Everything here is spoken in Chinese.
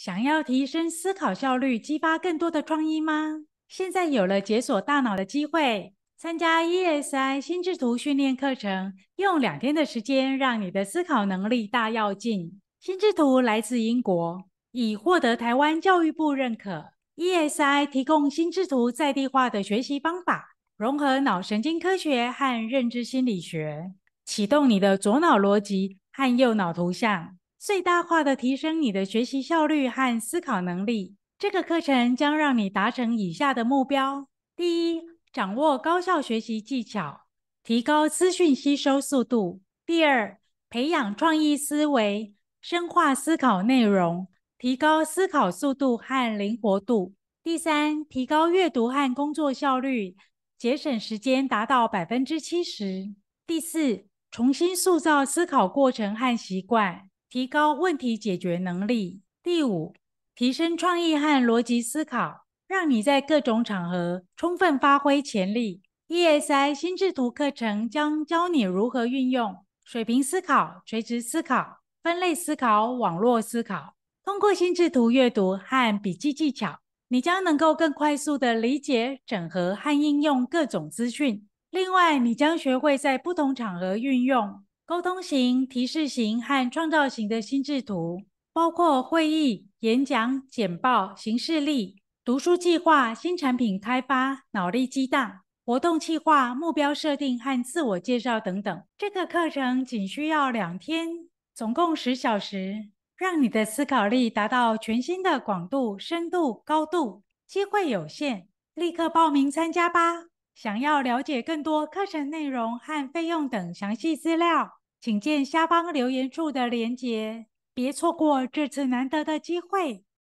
想要提升思考效率，激发更多的创意吗？现在有了解锁大脑的机会，参加 ESI 心智图训练课程，用两天的时间让你的思考能力大跃进。心智图来自英国，已获得台湾教育部认可。ESI 提供心智图在地化的学习方法，融合脑神经科学和认知心理学，启动你的左脑逻辑和右脑图像。最大化的提升你的学习效率和思考能力。这个课程将让你达成以下的目标：第一，掌握高效学习技巧，提高资讯吸收速度；第二，培养创意思维，深化思考内容，提高思考速度和灵活度；第三，提高阅读和工作效率，节省时间达到百分之七十；第四，重新塑造思考过程和习惯。提高问题解决能力。第五，提升创意和逻辑思考，让你在各种场合充分发挥潜力。ESI 心智图课程将教你如何运用水平思考、垂直思考、分类思考、网络思考。通过心智图阅读和笔记技巧，你将能够更快速地理解、整合和应用各种资讯。另外，你将学会在不同场合运用。沟通型、提示型和创造型的心智图，包括会议、演讲、简报形式、力、读书计划、新产品开发、脑力激荡、活动计划、目标设定和自我介绍等等。这个课程仅需要两天，总共十小时，让你的思考力达到全新的广度、深度、高度。机会有限，立刻报名参加吧！想要了解更多课程内容和费用等详细资料？请见下方留言处的连结，别错过这次难得的机会。